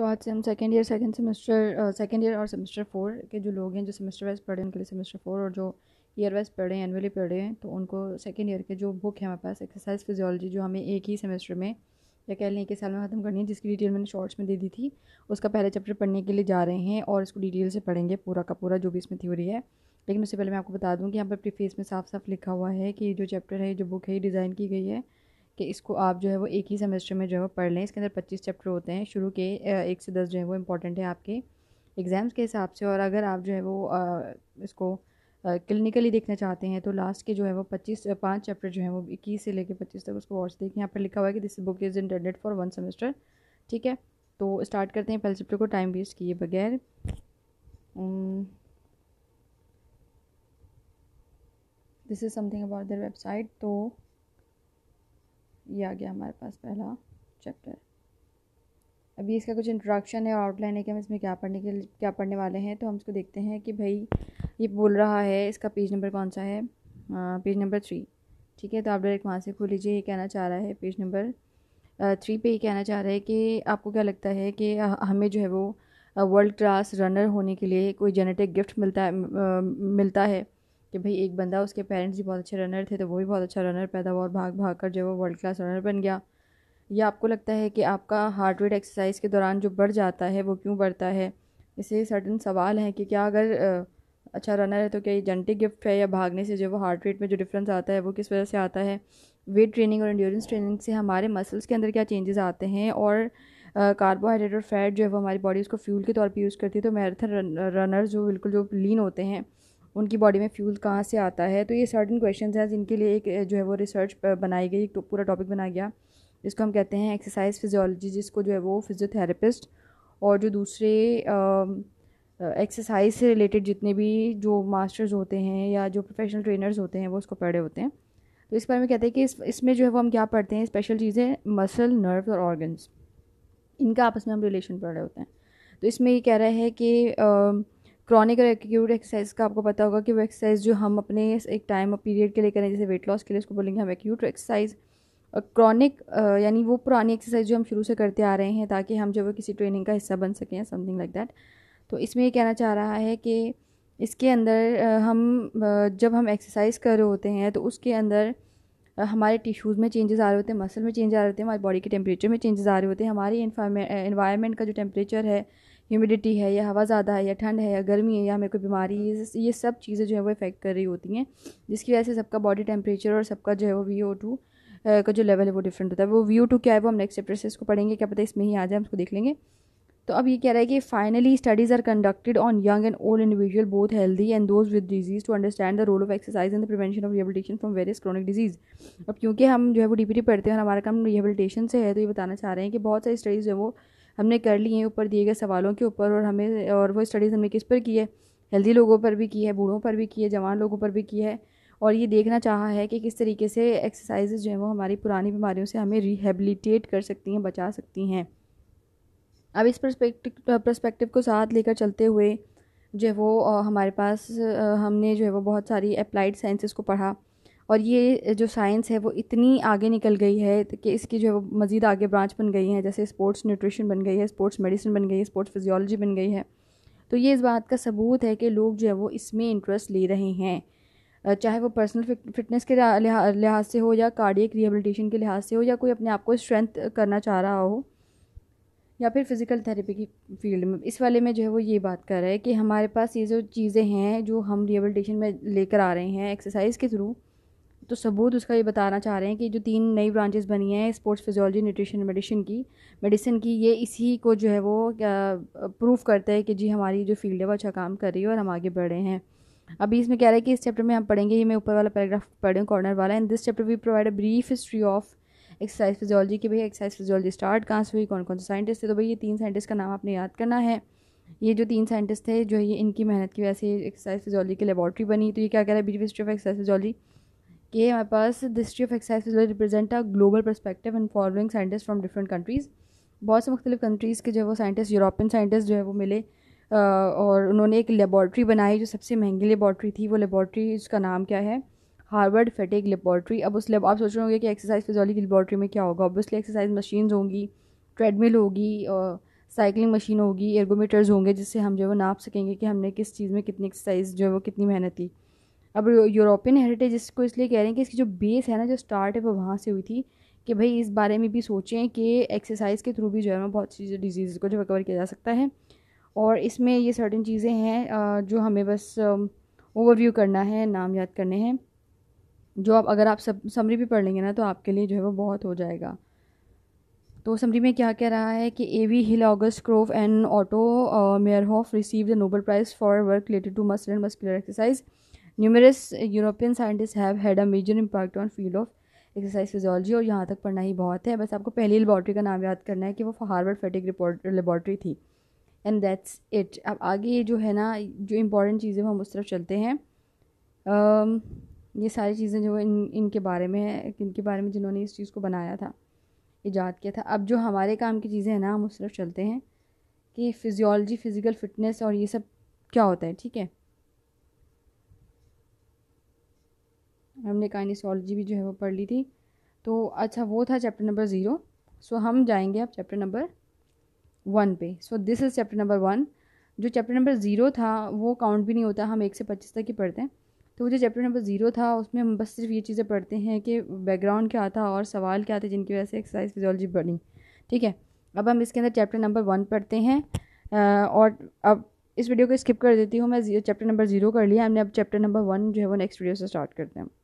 तो आज से हम second year second semester second year और सेमेस्टर फोर के जो लोग हैं जो सेमेस्टर वाइज पढ़े उनके लिए सेमेस्टर फोर और जो ईयर वाइज पढ़े हैं एनुअली पढ़े हैं तो उनको सेकेंड ईयर के जो बुक है हमारे पास एक्सरसाइज फिजियोलॉजी जो हमें एक ही सेमेस्टर में या कह लें एक साल में ख़त्म करनी है जिसकी डिटेल मैंने शॉर्ट्स में दे दी थी उसका पहले चैप्टर पढ़ने के लिए जा रहे हैं और इसको डिटेल से पढ़ेंगे पूरा का पूरा जो भी इसमें थ्योरी है लेकिन उससे पहले मैं आपको बता दूँ कि यहाँ पर प्रीफेस में साफ साफ लिखा हुआ है कि जो चैप्टर है जो बुक है डिज़ाइन की गई है कि इसको आप जो है वो एक ही सेमेस्टर में जो है पढ़ लें इसके अंदर पच्चीस चैप्टर होते हैं शुरू के एक से दस जो है वो इम्पॉर्टेंट है आपके एग्ज़ाम्स के हिसाब से और अगर आप जो है वो इसको क्लिनिकली देखना चाहते हैं तो लास्ट के जो है वो पच्चीस पाँच चैप्टर जो है वो इक्कीस से लेकर पच्चीस तक उसको और से देखें यहाँ पर लिखा हुआ है कि this book is intended for one semester ठीक है तो स्टार्ट करते हैं पहले चैप्टर को टाइम वेस्ट किए बगैर this is something about the website तो ये आ गया हमारे पास पहला चैप्टर अभी इसका कुछ इंट्रोडक्शन है आउटलाइन है कि हम इसमें क्या पढ़ने के क्या पढ़ने वाले हैं तो हम इसको देखते हैं कि भाई ये बोल रहा है इसका पेज नंबर कौन सा है पेज नंबर थ्री ठीक है तो आप डायरेक्ट वहाँ से खोल लीजिए ये कहना चाह रहा है पेज नंबर थ्री पे ये कहना चाह रहा है कि आपको क्या लगता है कि हमें जो है वो वर्ल्ड क्लास रनर होने के लिए कोई जेनेटिक गिफ्ट मिलता है मिलता है कि भाई एक बंदा उसके पेरेंट्स भी बहुत अच्छे रनर थे तो वो भी बहुत अच्छा रनर पैदा हुआ और भाग भाग कर जो वो वर्ल्ड क्लास रनर बन गया या आपको लगता है कि आपका हार्ट रेट एक्सरसाइज के दौरान जो बढ़ जाता है वो क्यों बढ़ता है इसे सर्टन सवाल हैं कि क्या अगर अच्छा रनर है तो क्या ये जेंटिक गिफ्ट है या भागने से जो वो हार्ट रेट में जो डिफरेंस आता है वो किस वजह से आता है वेट ट्रेनिंग और इंड्योरेंस ट्रेनिंग से हमारे मसल्स के अंदर क्या चेंजेस आते हैं और कार्बोहाइड्रेट और फैट जो है वो हमारी बॉडी उसको फ्यूल के तौर पर यूज़ करती है तो मैराथन रनर जो बिल्कुल जो लीन होते हैं उनकी बॉडी में फ्यूल कहाँ से आता है तो ये सर्टन क्वेश्चन हैं जिनके लिए एक जो है वो रिसर्च बनाई गई तो पूरा टॉपिक बनाया गया जिसको हम कहते हैं एक्सरसाइज फिजियोलॉजी जिसको जो है वो फिजियोथेरेपिस्ट और जो दूसरे एक्सरसाइज से रिलेटेड जितने भी जो मास्टर्स होते हैं या जो प्रोफेशनल ट्रेनर्स होते हैं वो उसको पढ़े होते हैं तो इस बारे में कहते हैं कि इस इसमें जो है वो हम क्या पढ़ते हैं स्पेशल चीज़ें मसल नर्व और ऑर्गन्स इनका आपस में हम रिलेशन पढ़ रहे होते हैं तो इसमें ये कह रहा है कि क्रॉनिक और एक्यूट एक्सरसाइज का आपको पता होगा कि वो एक्सरसाइज जो हम अपने एक टाइम पीरियड के लिए करें जैसे वेट लॉस के लिए उसको बोलेंगे हम एक्यूट एक्सरसाइज और क्रॉनिक यानी वो पुरानी एक्सरसाइज जो हम शुरू से करते आ रहे हैं ताकि हम जो किसी ट्रेनिंग का हिस्सा बन सकें समथिंग लाइक दैट तो इसमें ये कहना चाह रहा है कि इसके अंदर हम जब हम एक्सरसाइज कर रहे होते हैं तो उसके अंदर हमारे टिश्यूज़ में चेंजेस आ रहे होते हैं मसल में चेंज आ रहे होते हैं हमारी बॉडी के टेम्परेचर में चेंजेस आ रहे होते हैं हमारे इन्वायरमेंट का जो टेम्परेचर है ह्यूमिडिटी है या हवा ज़्यादा है या ठंड है या गर्मी है या हमें कोई बीमारी ये ये सब चीज़ें जो है वो इफेक्ट कर रही होती हैं जिसकी वजह से सबका बॉडी टेम्परेचर और सबका जो है वो वी ओ टू का जो लेवल है वो डिफरेंट होता है वो वी ओ टू क्या है वो हम नेक्स्ट चैप्टर से इसको पढ़ेंगे क्या पता इसमें ही आ जाए हम उसको देख लेंगे तो अब ये कह रहा है कि finally studies are conducted on young and old individual both healthy and those with disease to understand the role of exercise in the prevention of rehabilitation from various chronic disease अब क्योंकि हम जो है वो डी पढ़ते हैं हमारा काम रिहेबिलिटेशन से है तो ये बताना चाह रहे हैं कि बहुत सारी स्टडीज़ जो है वो हमने कर ली हैं ऊपर दिए गए सवालों के ऊपर और हमें और वो स्टडीज़ हमने किस पर की है हेल्दी लोगों पर भी की है बूढ़ों पर भी की है जवान लोगों पर भी की है और ये देखना चाहा है कि किस तरीके से एक्सरसाइजेज जो हैं वो हमारी पुरानी बीमारियों से हमें रिहेबिलिटेट कर सकती हैं बचा सकती हैं अब इस परस्पेक्टिव को साथ लेकर चलते हुए जो है वो हमारे पास हमने जो है वो बहुत सारी अप्लाइड साइंसेस को पढ़ा और ये जो साइंस है वो इतनी आगे निकल गई है कि इसकी जो है वो मज़ीद आगे ब्रांच बन गई है जैसे स्पोर्ट्स न्यूट्रिशन बन गई है स्पोर्ट्स मेडिसिन बन गई है स्पोर्ट्स फिजियोलॉजी बन गई है तो ये इस बात का सबूत है कि लोग जो है वो इसमें इंटरेस्ट ले रहे हैं चाहे वो पर्सनल फिटनेस के लिहाज से हो या कार्डियक रिहेबिलिटेशन के लिहाज से हो या कोई अपने आप को स्ट्रेंथ करना चाह रहा हो या फिर फ़िज़िकल थेरेपी की फील्ड में इस वाले में जो है वो ये बात कर रहा है कि हमारे पास ये जो चीज़ें हैं जो हम रिहेबिलिटेशन में लेकर आ रहे हैं एक्सरसाइज के थ्रू तो सबूत उसका ये बताना चाह रहे हैं कि जो तीन नई ब्रांचेस बनी हैं स्पोर्ट्स फिजियोलॉजी न्यूट्रिशन मेडिसिन की मेडिसिन की ये इसी को जो है वो प्रूफ करता है कि जी हमारी जो फील्ड है वो अच्छा काम कर रही है और हम आगे बढ़े हैं अभी इसमें कह रहे हैं कि इस चैप्टर में हम पढ़ेंगे ये मैं ऊपर वाला पैराग्राफ पढ़ूँ कॉर्नर वाला and this chapter we provide a brief history of exercise physiology की भाई एक्सरसाइज फिजियोलॉजी स्टार्ट कहाँ से हुई कौन कौन से साइंटिस्ट थे तो भाई ये तीन साइंटिस्ट का नाम आपने याद करना है ये जो तीन साइंटिस्ट थे जो ये इनकी मेहनत की वजह से एक्सरसाइज फिजियोलॉजी की लेबॉर्ट्री बनी तो ये क्या कह रहा है brief history of exercise physiology कि हमारे पास history of exercise represent a global perspective in following scientist from different countries बहुत से मुख्तलिफ कंट्रीज़ के जो है वो साइंटिस्ट यूरोपियन साइंटिस्ट जो है वो मिले आ, और उन्होंने एक लेबॉर्ट्री बनाई जो सबसे महंगी लेबॉर्ट्री थी वो लेबॉर्ट्री उसका नाम क्या है हार्वर्ड फेटेक लेबॉर्ट्री अब उस लेब आप सोच रहे होंगे कि एक्सरसाइज फिजॉली की लेबॉर्ट्री में क्या होगा ऑब्वियसली एक्सरसाइज मशीन होंगी ट्रेडमिल होगी और साइकिलिंग मशीन होगी एर्गोमीटर्स होंगे जिससे हम जो है वो नाप सकेंगे कि हमने किस चीज़ में कितनी एक्सरसाइज जो है वो कितनी मेहनत की अब यूरोपियन हेरिटेज इसको इसलिए कह रहे हैं कि इसकी जो बेस है ना जो स्टार्ट है वो वहाँ से हुई थी कि भाई इस बारे में भी सोचें कि एक्सरसाइज के थ्रू भी जो है ना बहुत सी डिजीज़ को जो रिकवर किया जा सकता है और इसमें ये सर्टन चीज़ें हैं जो हमें बस ओवरव्यू करना है नाम याद करने हैं जो आप अगर आप सब समरी भी पढ़ लेंगे ना तो आपके लिए जो है वो बहुत हो जाएगा तो समरी में क्या कह रहा है कि A V Hill August Krogh and Otto Meyerhof receive the Nobel prize for work related to muscle and muscular exercise numerous European scientist have had a major impact on field of exercise physiology और यहाँ तक पढ़ना ही बहुत है बस आपको पहली laboratory का नाम याद करना है कि वो हार्वर्ड फेटिक रिपोर्ट थी एंड दैट्स इट अब आगे ये जो है ना जो इम्पॉर्टेंट चीज़ें हम उस तरफ चलते हैं um, ये सारी चीज़ें जो इन इनके बारे में है इनके बारे में जिन्होंने इस चीज़ को बनाया था ईजाद किया था अब जो हमारे काम की चीज़ें हैं ना हम उस तरफ चलते हैं कि फिज़ियोलॉजी फ़िज़िकल फ़िटनेस और ये सब क्या होता है ठीक है हमने काइनिसोलॉजी भी जो है वो पढ़ ली थी तो अच्छा वो था चैप्टर नंबर ज़ीरो सो हम जाएंगे अब चैप्टर नंबर वन पे so this is chapter number one जो चैप्टर नंबर ज़ीरो था वो काउंट भी नहीं होता हम एक से पच्चीस तक ही पढ़ते हैं तो जो चैप्टर नंबर ज़ीरो था उसमें हम बस सिर्फ ये चीज़ें पढ़ते हैं कि बैकग्राउंड क्या था और सवाल क्या थे जिनकी वजह से एक्सरसाइज फिजोलॉजी बनी ठीक है अब हम इसके अंदर चैप्टर नंबर वन पढ़ते हैं और अब इस वीडियो को स्किप कर देती हूँ मैं चैप्टर नंबर ज़ीरो कर लिया हमने अब चैप्टर नंबर वन जो है वो नेक्स्ट वीडियो से स्टार्ट करते हैं